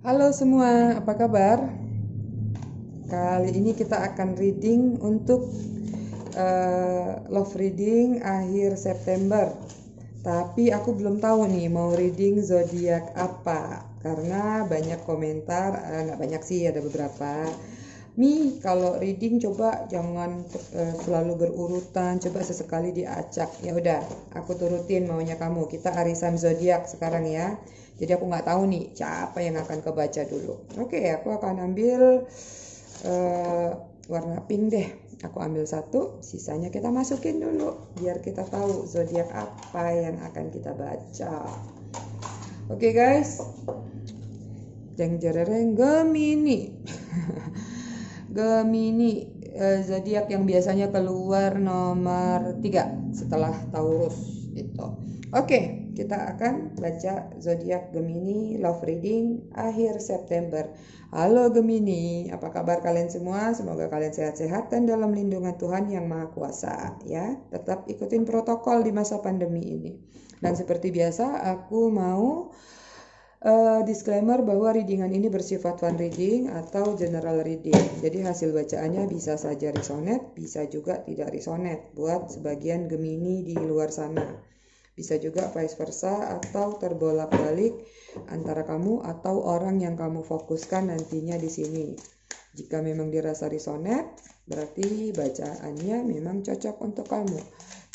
Halo semua, apa kabar? Kali ini kita akan reading untuk uh, love reading akhir September. Tapi aku belum tahu nih mau reading zodiak apa karena banyak komentar, eh, nggak uh, banyak sih ada beberapa. Mi kalau reading coba jangan uh, selalu berurutan, coba sesekali diacak. Ya udah, aku turutin maunya kamu. Kita arisan zodiak sekarang ya. Jadi aku nggak tahu nih siapa yang akan kebaca dulu. Oke, okay, aku akan ambil uh, warna pink deh. Aku ambil satu, sisanya kita masukin dulu biar kita tahu zodiak apa yang akan kita baca. Oke okay, guys, jeng jereng Gemini. Gemini eh, zodiak yang biasanya keluar nomor 3 setelah Taurus itu. Oke. Okay kita akan baca zodiak Gemini love reading akhir September. Halo Gemini, apa kabar kalian semua? Semoga kalian sehat-sehat dan dalam lindungan Tuhan yang Maha Kuasa ya. Tetap ikutin protokol di masa pandemi ini. Dan seperti biasa aku mau uh, disclaimer bahwa readingan ini bersifat fun reading atau general reading. Jadi hasil bacaannya bisa saja resonate, bisa juga tidak resonate buat sebagian Gemini di luar sana. Bisa juga vice versa atau terbolak-balik antara kamu atau orang yang kamu fokuskan nantinya di sini. Jika memang dirasa risonet, berarti bacaannya memang cocok untuk kamu.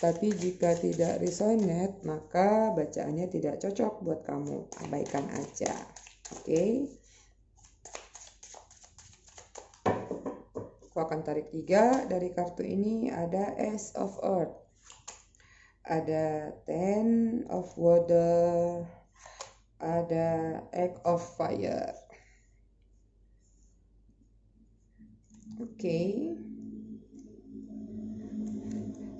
Tapi jika tidak risonet, maka bacaannya tidak cocok buat kamu. Abaikan aja. Oke. Okay? Aku akan tarik tiga dari kartu ini ada Ace of Earth ada ten of water ada egg of fire oke okay.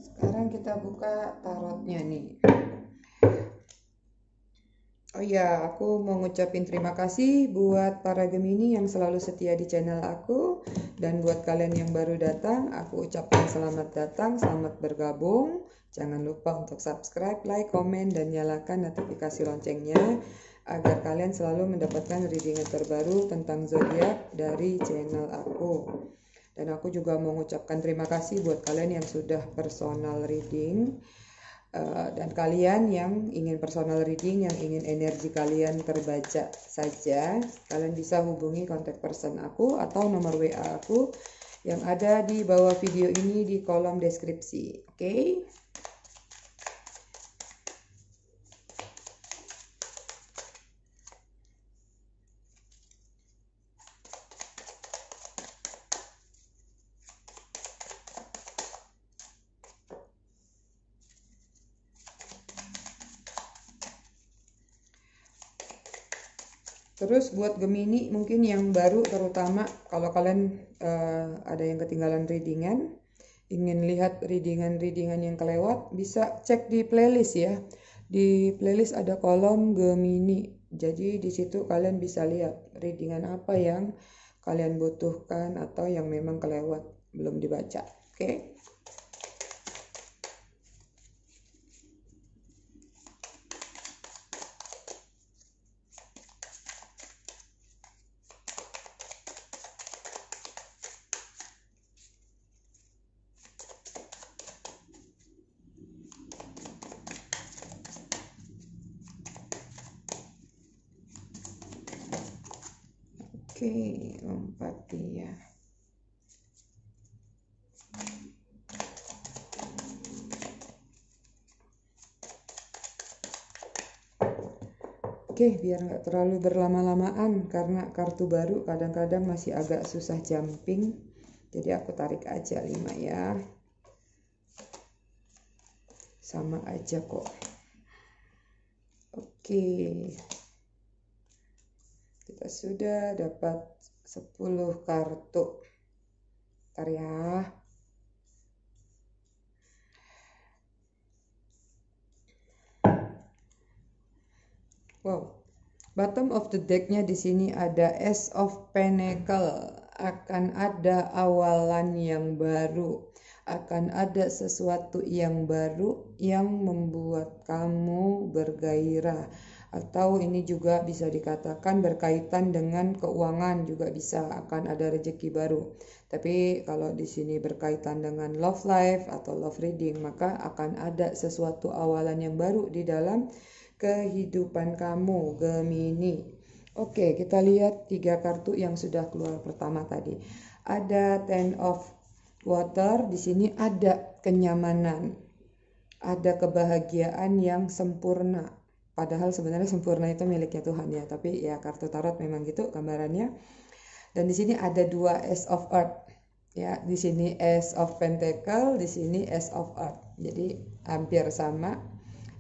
sekarang kita buka tarotnya nih Oh iya, aku mau ngucapin terima kasih buat para Gemini yang selalu setia di channel aku dan buat kalian yang baru datang, aku ucapkan selamat datang, selamat bergabung. Jangan lupa untuk subscribe, like, komen dan nyalakan notifikasi loncengnya agar kalian selalu mendapatkan reading terbaru tentang zodiak dari channel aku. Dan aku juga mau mengucapkan terima kasih buat kalian yang sudah personal reading Eh, dan kalian yang ingin personal reading, yang ingin energi kalian terbaca saja, kalian bisa hubungi kontak person aku atau nomor WA aku yang ada di bawah video ini di kolom deskripsi. Oke. Okay? Terus buat Gemini mungkin yang baru terutama kalau kalian uh, ada yang ketinggalan readingan, ingin lihat readingan-readingan yang kelewat, bisa cek di playlist ya. Di playlist ada kolom Gemini. Jadi di situ kalian bisa lihat readingan apa yang kalian butuhkan atau yang memang kelewat belum dibaca. Oke. Okay? Oke, lompat dia. Oke, biar nggak terlalu berlama-lamaan karena kartu baru kadang-kadang masih agak susah jumping. Jadi aku tarik aja 5 ya. Sama aja kok. Oke kita sudah dapat 10 kartu ntar ya wow bottom of the decknya di sini ada S of Pentacle akan ada awalan yang baru akan ada sesuatu yang baru yang membuat kamu bergairah atau ini juga bisa dikatakan berkaitan dengan keuangan juga bisa akan ada rezeki baru. Tapi kalau di sini berkaitan dengan love life atau love reading, maka akan ada sesuatu awalan yang baru di dalam kehidupan kamu, Gemini. Oke, kita lihat tiga kartu yang sudah keluar pertama tadi. Ada Ten of Water, di sini ada kenyamanan, ada kebahagiaan yang sempurna, padahal sebenarnya sempurna itu miliknya Tuhan ya tapi ya kartu tarot memang gitu gambarannya dan di sini ada dua S of Earth ya di sini S of Pentacle di sini S of Earth jadi hampir sama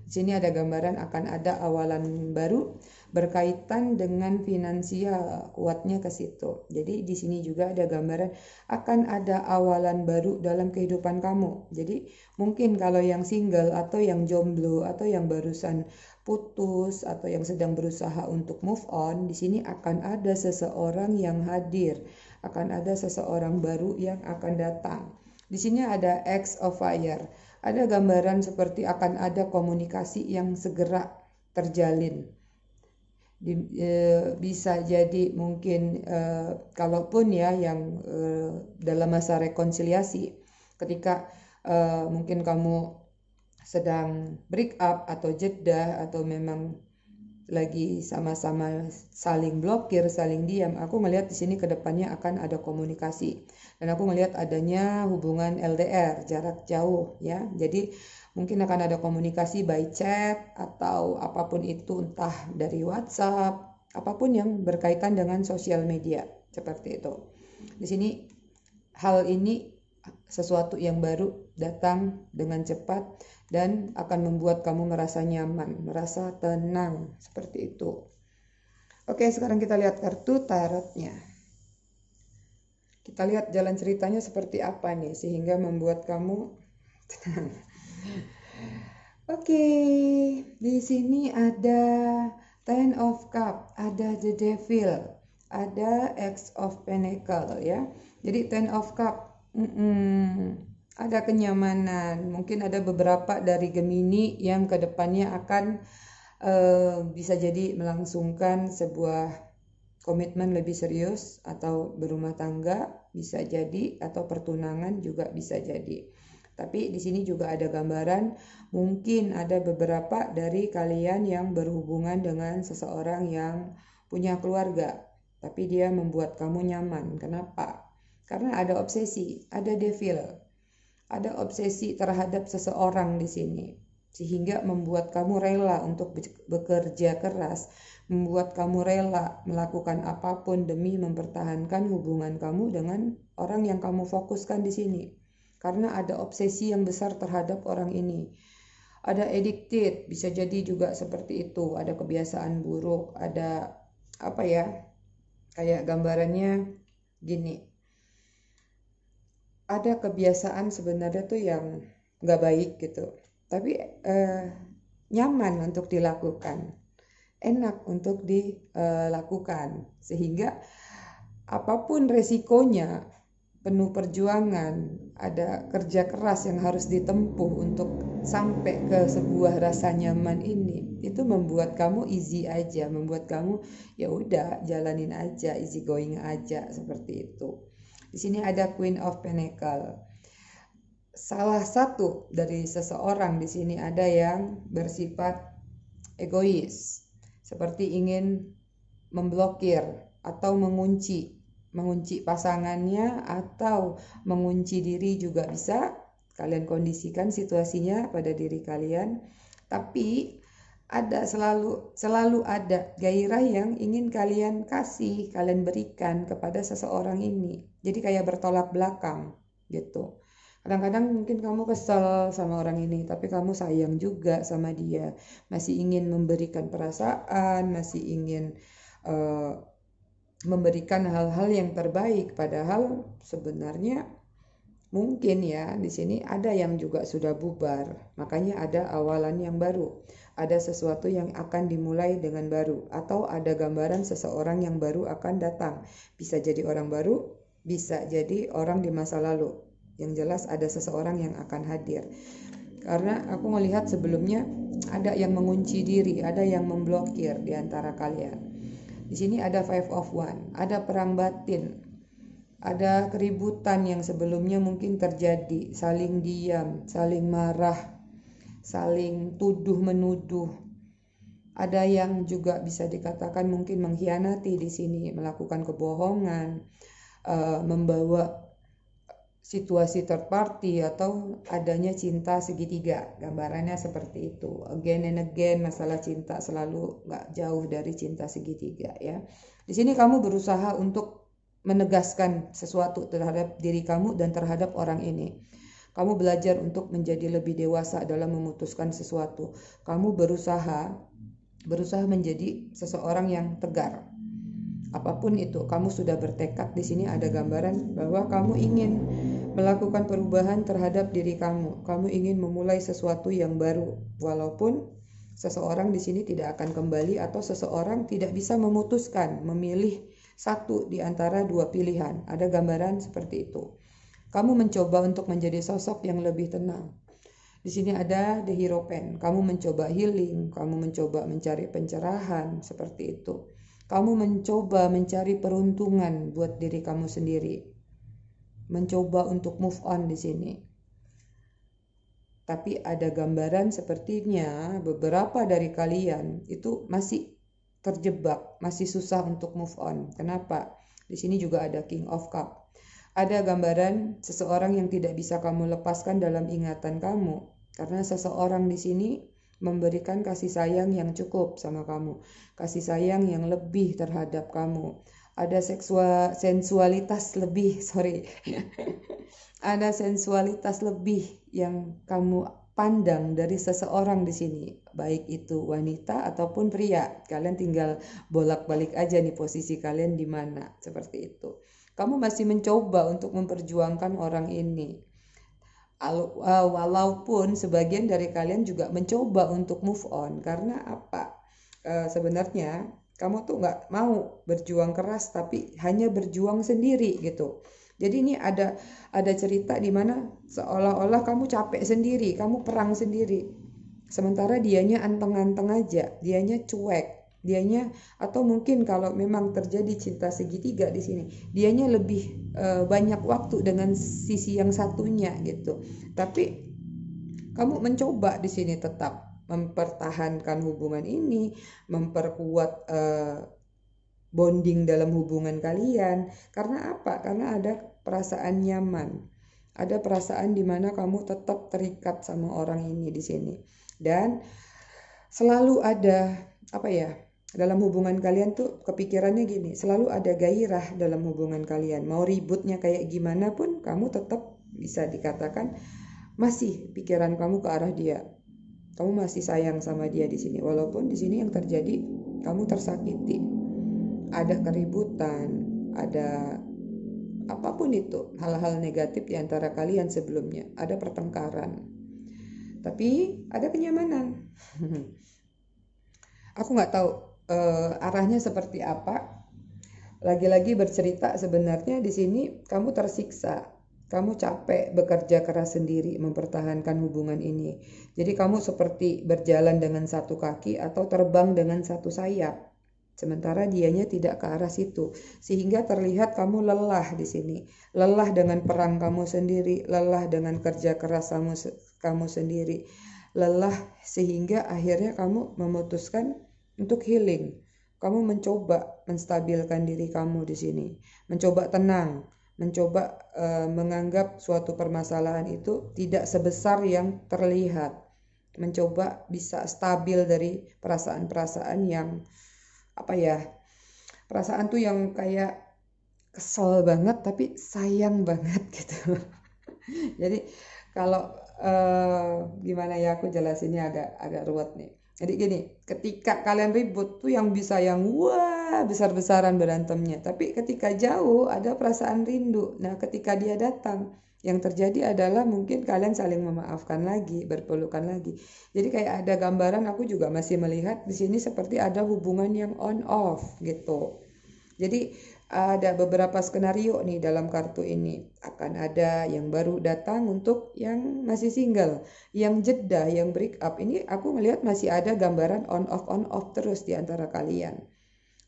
di sini ada gambaran akan ada awalan baru berkaitan dengan finansial kuatnya ke situ. Jadi di sini juga ada gambaran akan ada awalan baru dalam kehidupan kamu. Jadi mungkin kalau yang single atau yang jomblo atau yang barusan putus atau yang sedang berusaha untuk move on, di sini akan ada seseorang yang hadir, akan ada seseorang baru yang akan datang. Di sini ada X of Fire. Ada gambaran seperti akan ada komunikasi yang segera terjalin. Di, e, bisa jadi mungkin e, kalaupun ya yang e, dalam masa rekonsiliasi ketika e, mungkin kamu sedang break up atau jeda atau memang lagi sama-sama saling blokir, saling diam. Aku melihat di sini kedepannya akan ada komunikasi dan aku melihat adanya hubungan LDR jarak jauh ya. Jadi mungkin akan ada komunikasi by chat atau apapun itu entah dari WhatsApp, apapun yang berkaitan dengan sosial media seperti itu. Di sini hal ini sesuatu yang baru datang dengan cepat dan akan membuat kamu merasa nyaman, merasa tenang, seperti itu. Oke, sekarang kita lihat kartu tarotnya. Kita lihat jalan ceritanya seperti apa nih sehingga membuat kamu tenang. Oke, di sini ada Ten of Cup, ada The Devil, ada X of Pentacle ya. Jadi Ten of Cup, mm -mm ada kenyamanan. Mungkin ada beberapa dari Gemini yang kedepannya akan uh, bisa jadi melangsungkan sebuah komitmen lebih serius atau berumah tangga bisa jadi atau pertunangan juga bisa jadi. Tapi di sini juga ada gambaran mungkin ada beberapa dari kalian yang berhubungan dengan seseorang yang punya keluarga, tapi dia membuat kamu nyaman. Kenapa? Karena ada obsesi, ada devil. Ada obsesi terhadap seseorang di sini, sehingga membuat kamu rela untuk bekerja keras, membuat kamu rela melakukan apapun demi mempertahankan hubungan kamu dengan orang yang kamu fokuskan di sini. Karena ada obsesi yang besar terhadap orang ini. Ada addicted, bisa jadi juga seperti itu, ada kebiasaan buruk, ada apa ya? Kayak gambarannya gini ada kebiasaan sebenarnya tuh yang nggak baik gitu tapi eh, nyaman untuk dilakukan enak untuk dilakukan eh, sehingga apapun resikonya penuh perjuangan ada kerja keras yang harus ditempuh untuk sampai ke sebuah rasa nyaman ini itu membuat kamu easy aja membuat kamu ya udah jalanin aja easy going aja seperti itu di sini ada Queen of Pentacle. Salah satu dari seseorang di sini ada yang bersifat egois, seperti ingin memblokir atau mengunci, mengunci pasangannya atau mengunci diri juga bisa. Kalian kondisikan situasinya pada diri kalian. Tapi ada selalu selalu ada gairah yang ingin kalian kasih, kalian berikan kepada seseorang ini. Jadi kayak bertolak belakang gitu. Kadang-kadang mungkin kamu kesel sama orang ini, tapi kamu sayang juga sama dia, masih ingin memberikan perasaan, masih ingin uh, memberikan hal-hal yang terbaik padahal sebenarnya mungkin ya di sini ada yang juga sudah bubar, makanya ada awalan yang baru ada sesuatu yang akan dimulai dengan baru, atau ada gambaran seseorang yang baru akan datang. Bisa jadi orang baru, bisa jadi orang di masa lalu. Yang jelas, ada seseorang yang akan hadir, karena aku melihat sebelumnya ada yang mengunci diri, ada yang memblokir di antara kalian. Di sini ada Five of One, ada perang batin, ada keributan yang sebelumnya mungkin terjadi, saling diam, saling marah, saling tuduh menuduh. Ada yang juga bisa dikatakan mungkin mengkhianati di sini, melakukan kebohongan, eh, membawa situasi third party atau adanya cinta segitiga. Gambarannya seperti itu. Again and again masalah cinta selalu nggak jauh dari cinta segitiga ya. Di sini kamu berusaha untuk menegaskan sesuatu terhadap diri kamu dan terhadap orang ini kamu belajar untuk menjadi lebih dewasa dalam memutuskan sesuatu. Kamu berusaha berusaha menjadi seseorang yang tegar. Apapun itu, kamu sudah bertekad di sini ada gambaran bahwa kamu ingin melakukan perubahan terhadap diri kamu. Kamu ingin memulai sesuatu yang baru walaupun seseorang di sini tidak akan kembali atau seseorang tidak bisa memutuskan memilih satu di antara dua pilihan. Ada gambaran seperti itu. Kamu mencoba untuk menjadi sosok yang lebih tenang. Di sini ada the hero pen. Kamu mencoba healing, kamu mencoba mencari pencerahan seperti itu. Kamu mencoba mencari peruntungan buat diri kamu sendiri. Mencoba untuk move on di sini tapi ada gambaran sepertinya beberapa dari kalian itu masih terjebak, masih susah untuk move on. Kenapa? Di sini juga ada King of Cup. Ada gambaran seseorang yang tidak bisa kamu lepaskan dalam ingatan kamu, karena seseorang di sini memberikan kasih sayang yang cukup sama kamu, kasih sayang yang lebih terhadap kamu. Ada seksual sensualitas lebih, sorry. Ada sensualitas lebih yang kamu pandang dari seseorang di sini, baik itu wanita ataupun pria. Kalian tinggal bolak-balik aja nih posisi kalian di mana, seperti itu. Kamu masih mencoba untuk memperjuangkan orang ini. Eh, walaupun sebagian dari kalian juga mencoba untuk move on karena apa? E, sebenarnya kamu tuh nggak mau berjuang keras tapi hanya berjuang sendiri gitu. Jadi ini ada ada cerita di mana seolah-olah kamu capek sendiri, kamu perang sendiri. Sementara dianya anteng-anteng aja, dianya cuek, dianya atau mungkin kalau memang terjadi cinta segitiga di sini dianya lebih e, banyak waktu dengan sisi yang satunya gitu tapi kamu mencoba di sini tetap mempertahankan hubungan ini memperkuat e, bonding dalam hubungan kalian karena apa karena ada perasaan nyaman ada perasaan di mana kamu tetap terikat sama orang ini di sini dan selalu ada apa ya dalam hubungan kalian tuh kepikirannya gini, selalu ada gairah dalam hubungan kalian. Mau ributnya kayak gimana pun kamu tetap bisa dikatakan masih pikiran kamu ke arah dia. Kamu masih sayang sama dia di sini walaupun di sini yang terjadi kamu tersakiti. Ada keributan, ada apapun itu, hal-hal negatif di antara kalian sebelumnya, ada pertengkaran. Tapi ada kenyamanan. Aku nggak tahu uh, arahnya seperti apa. Lagi-lagi bercerita sebenarnya di sini kamu tersiksa, kamu capek bekerja keras sendiri mempertahankan hubungan ini. Jadi kamu seperti berjalan dengan satu kaki atau terbang dengan satu sayap. Sementara dianya tidak ke arah situ, sehingga terlihat kamu lelah di sini. Lelah dengan perang kamu sendiri, lelah dengan kerja keras kamu, kamu sendiri. Lelah sehingga akhirnya kamu memutuskan untuk healing. Kamu mencoba menstabilkan diri kamu di sini, mencoba tenang, mencoba uh, menganggap suatu permasalahan itu tidak sebesar yang terlihat, mencoba bisa stabil dari perasaan-perasaan yang apa ya, perasaan tuh yang kayak kesel banget tapi sayang banget gitu. Jadi kalau uh, gimana ya aku jelasinnya agak agak ruwet nih. Jadi gini, ketika kalian ribut tuh yang bisa yang wah besar-besaran berantemnya. Tapi ketika jauh ada perasaan rindu. Nah ketika dia datang, yang terjadi adalah mungkin kalian saling memaafkan lagi, berpelukan lagi. Jadi kayak ada gambaran aku juga masih melihat di sini seperti ada hubungan yang on off gitu. Jadi ada beberapa skenario nih dalam kartu ini. Akan ada yang baru datang untuk yang masih single, yang jeda, yang break up. Ini aku melihat masih ada gambaran on off on off terus di antara kalian.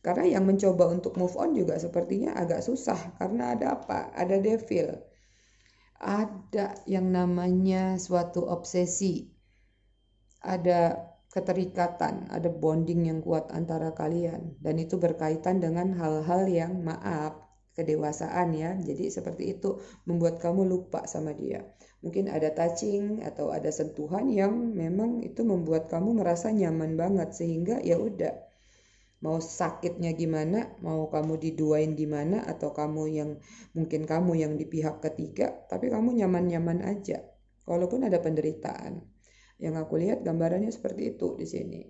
Karena yang mencoba untuk move on juga sepertinya agak susah karena ada apa? Ada devil. Ada yang namanya suatu obsesi. Ada keterikatan, ada bonding yang kuat antara kalian dan itu berkaitan dengan hal-hal yang maaf kedewasaan ya. Jadi seperti itu membuat kamu lupa sama dia. Mungkin ada touching atau ada sentuhan yang memang itu membuat kamu merasa nyaman banget sehingga ya udah mau sakitnya gimana, mau kamu diduain gimana atau kamu yang mungkin kamu yang di pihak ketiga tapi kamu nyaman-nyaman aja walaupun ada penderitaan. Yang aku lihat gambarannya seperti itu di sini.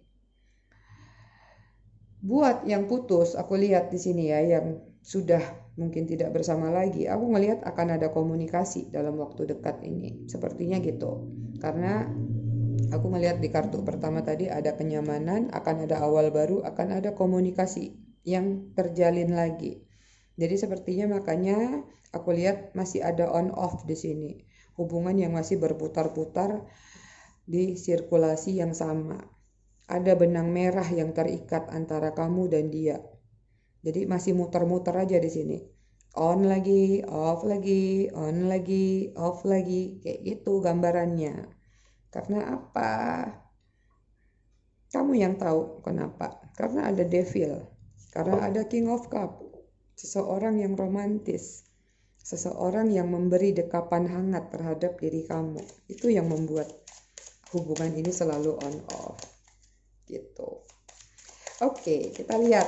Buat yang putus, aku lihat di sini ya, yang sudah mungkin tidak bersama lagi. Aku melihat akan ada komunikasi dalam waktu dekat ini. Sepertinya gitu. Karena aku melihat di kartu pertama tadi ada kenyamanan, akan ada awal baru, akan ada komunikasi yang terjalin lagi. Jadi sepertinya makanya aku lihat masih ada on off di sini. Hubungan yang masih berputar-putar di sirkulasi yang sama. Ada benang merah yang terikat antara kamu dan dia. Jadi masih muter-muter aja di sini. On lagi, off lagi, on lagi, off lagi. Kayak gitu gambarannya. Karena apa? Kamu yang tahu kenapa. Karena ada devil. Karena ada king of cup. Seseorang yang romantis seseorang yang memberi dekapan hangat terhadap diri kamu. Itu yang membuat hubungan ini selalu on off gitu oke kita lihat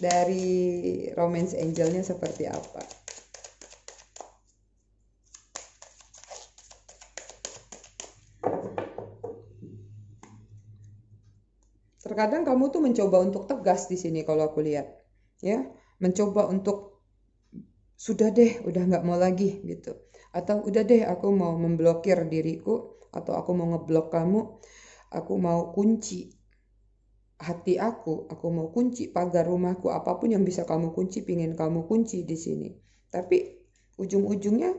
dari romance angelnya seperti apa terkadang kamu tuh mencoba untuk tegas di sini kalau aku lihat ya mencoba untuk sudah deh udah nggak mau lagi gitu atau udah deh aku mau memblokir diriku atau aku mau ngeblok kamu, aku mau kunci hati aku, aku mau kunci pagar rumahku, apapun yang bisa kamu kunci, pingin kamu kunci di sini. Tapi ujung-ujungnya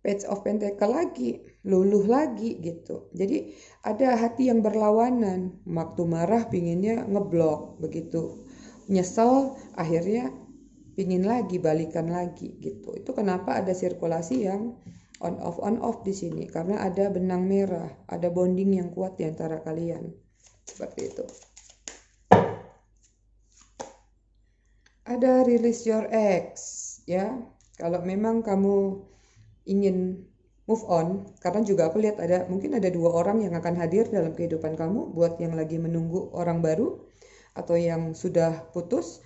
page of pentacle lagi, luluh lagi gitu. Jadi ada hati yang berlawanan, waktu marah pinginnya ngeblok begitu. Nyesel akhirnya pingin lagi, balikan lagi gitu. Itu kenapa ada sirkulasi yang on off on off di sini karena ada benang merah, ada bonding yang kuat di antara kalian. Seperti itu. Ada release your ex ya. Kalau memang kamu ingin move on karena juga aku lihat ada mungkin ada dua orang yang akan hadir dalam kehidupan kamu buat yang lagi menunggu orang baru atau yang sudah putus.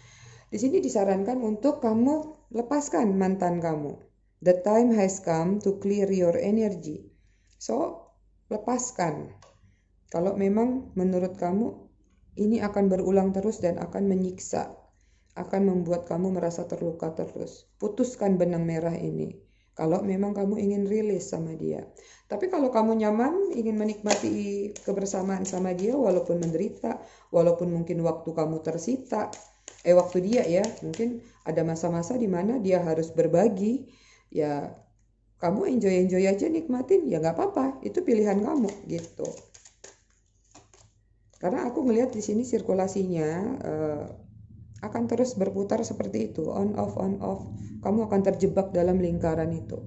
Di sini disarankan untuk kamu lepaskan mantan kamu The time has come to clear your energy. So, lepaskan. Kalau memang menurut kamu ini akan berulang terus dan akan menyiksa, akan membuat kamu merasa terluka terus. Putuskan benang merah ini. Kalau memang kamu ingin rilis sama dia. Tapi kalau kamu nyaman, ingin menikmati kebersamaan sama dia walaupun menderita, walaupun mungkin waktu kamu tersita, eh waktu dia ya, mungkin ada masa-masa di mana dia harus berbagi, ya kamu enjoy enjoy aja nikmatin ya nggak apa-apa itu pilihan kamu gitu karena aku melihat di sini sirkulasinya uh, akan terus berputar seperti itu on off on off kamu akan terjebak dalam lingkaran itu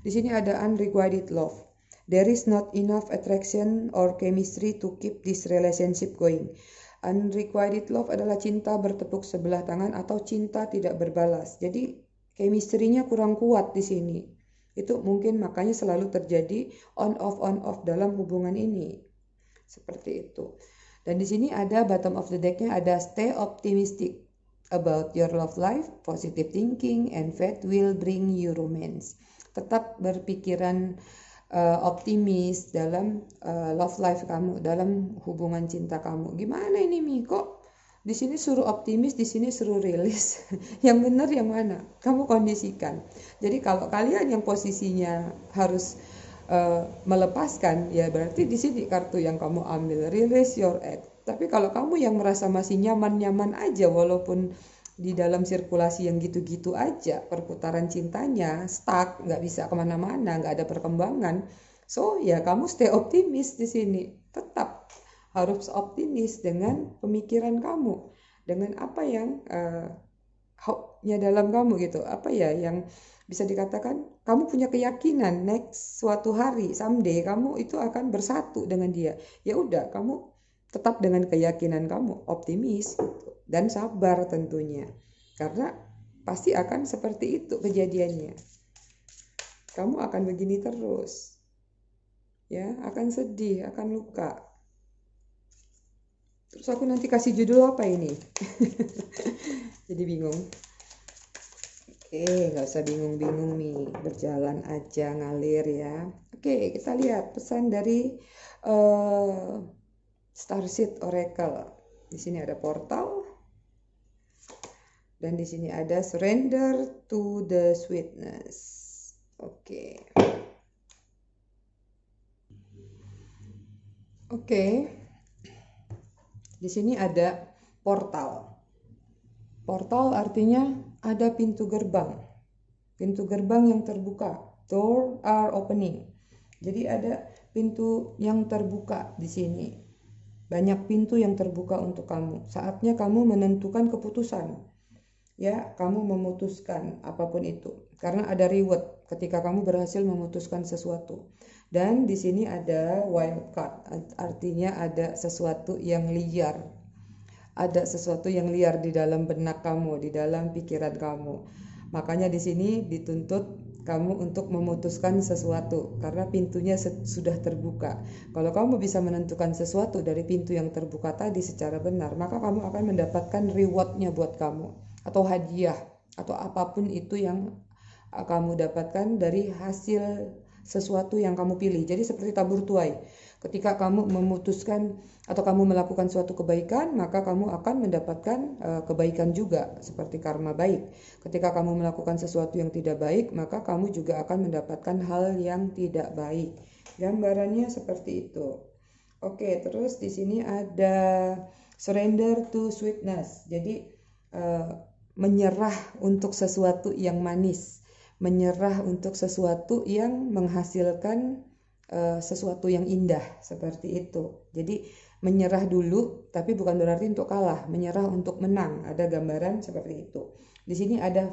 di sini ada unrequited love there is not enough attraction or chemistry to keep this relationship going unrequited love adalah cinta bertepuk sebelah tangan atau cinta tidak berbalas jadi Kemistrinya kurang kuat di sini. Itu mungkin makanya selalu terjadi on off on off dalam hubungan ini. Seperti itu. Dan di sini ada bottom of the deck-nya ada stay optimistic about your love life, positive thinking and faith will bring you romance. Tetap berpikiran uh, optimis dalam uh, love life kamu, dalam hubungan cinta kamu. Gimana ini Mi? Kok di sini suruh optimis, di sini suruh rilis. yang benar yang mana? Kamu kondisikan. Jadi kalau kalian yang posisinya harus uh, melepaskan, ya berarti di sini kartu yang kamu ambil rilis your act. Tapi kalau kamu yang merasa masih nyaman-nyaman aja walaupun di dalam sirkulasi yang gitu-gitu aja perputaran cintanya stuck nggak bisa kemana-mana nggak ada perkembangan so ya kamu stay optimis di sini tetap harus optimis dengan pemikiran kamu, dengan apa yang uh, eh, nya dalam kamu gitu. Apa ya yang bisa dikatakan kamu punya keyakinan next suatu hari someday kamu itu akan bersatu dengan dia. Ya udah, kamu tetap dengan keyakinan kamu, optimis gitu. dan sabar tentunya. Karena pasti akan seperti itu kejadiannya. Kamu akan begini terus. Ya, akan sedih, akan luka, Terus aku nanti kasih judul apa ini? Jadi bingung. Oke, nggak usah bingung-bingung nih, berjalan aja ngalir ya. Oke, kita lihat pesan dari uh, Starseed Oracle. Di sini ada portal dan di sini ada surrender to the sweetness. Oke. Oke. Di sini ada portal. Portal artinya ada pintu gerbang. Pintu gerbang yang terbuka. Door are opening. Jadi ada pintu yang terbuka di sini. Banyak pintu yang terbuka untuk kamu. Saatnya kamu menentukan keputusan. Ya, kamu memutuskan apapun itu. Karena ada reward ketika kamu berhasil memutuskan sesuatu. Dan di sini ada wild card, artinya ada sesuatu yang liar. Ada sesuatu yang liar di dalam benak kamu, di dalam pikiran kamu. Makanya di sini dituntut kamu untuk memutuskan sesuatu karena pintunya sudah terbuka. Kalau kamu bisa menentukan sesuatu dari pintu yang terbuka tadi secara benar, maka kamu akan mendapatkan rewardnya buat kamu atau hadiah atau apapun itu yang kamu dapatkan dari hasil sesuatu yang kamu pilih. Jadi seperti tabur tuai. Ketika kamu memutuskan atau kamu melakukan suatu kebaikan, maka kamu akan mendapatkan uh, kebaikan juga seperti karma baik. Ketika kamu melakukan sesuatu yang tidak baik, maka kamu juga akan mendapatkan hal yang tidak baik. Gambarannya seperti itu. Oke, terus di sini ada surrender to sweetness. Jadi uh, menyerah untuk sesuatu yang manis menyerah untuk sesuatu yang menghasilkan uh, sesuatu yang indah seperti itu. Jadi menyerah dulu tapi bukan berarti untuk kalah, menyerah untuk menang. Ada gambaran seperti itu. Di sini ada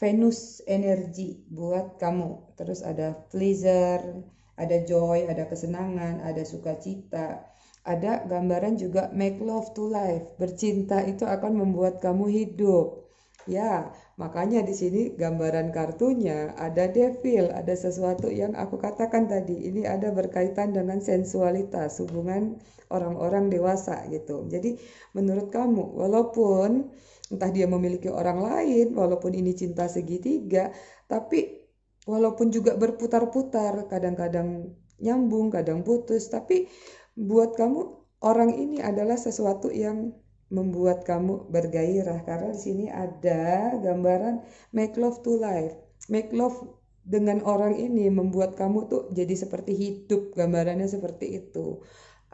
Venus energi buat kamu. Terus ada pleasure, ada joy, ada kesenangan, ada sukacita. Ada gambaran juga make love to life. Bercinta itu akan membuat kamu hidup. Ya, Makanya di sini gambaran kartunya ada devil, ada sesuatu yang aku katakan tadi. Ini ada berkaitan dengan sensualitas, hubungan orang-orang dewasa gitu. Jadi menurut kamu, walaupun entah dia memiliki orang lain, walaupun ini cinta segitiga, tapi walaupun juga berputar-putar, kadang-kadang nyambung, kadang putus, tapi buat kamu orang ini adalah sesuatu yang membuat kamu bergairah karena di sini ada gambaran make love to life make love dengan orang ini membuat kamu tuh jadi seperti hidup gambarannya seperti itu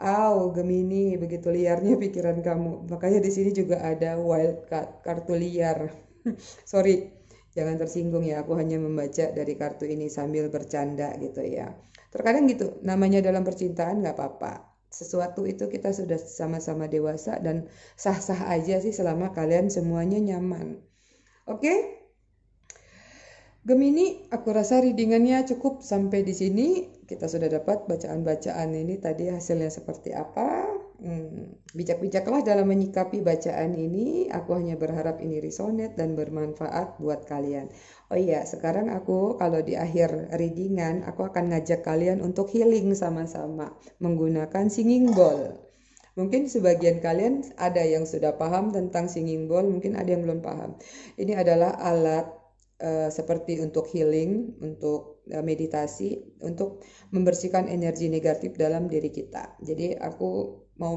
aw Gemini begitu liarnya pikiran kamu makanya di sini juga ada wild card kartu liar sorry jangan tersinggung ya aku hanya membaca dari kartu ini sambil bercanda gitu ya terkadang gitu namanya dalam percintaan nggak apa-apa sesuatu itu kita sudah sama-sama dewasa dan sah-sah aja sih selama kalian semuanya nyaman. Oke? Gemini, aku rasa readingannya cukup sampai di sini. Kita sudah dapat bacaan-bacaan ini tadi hasilnya seperti apa hmm, bijak-bijaklah dalam menyikapi bacaan ini. Aku hanya berharap ini resonate dan bermanfaat buat kalian. Oh iya, sekarang aku kalau di akhir readingan, aku akan ngajak kalian untuk healing sama-sama menggunakan singing bowl. Mungkin sebagian kalian ada yang sudah paham tentang singing bowl, mungkin ada yang belum paham. Ini adalah alat uh, seperti untuk healing, untuk uh, meditasi, untuk membersihkan energi negatif dalam diri kita. Jadi aku mau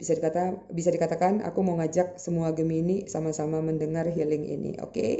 bisa dikata bisa dikatakan aku mau ngajak semua Gemini sama-sama mendengar healing ini. Oke? Okay?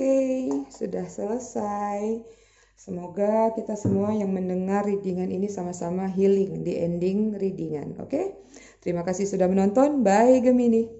okay, sudah selesai. Semoga kita semua yang mendengar readingan ini sama-sama healing di ending readingan. Oke, okay? terima kasih sudah menonton. Bye, Gemini.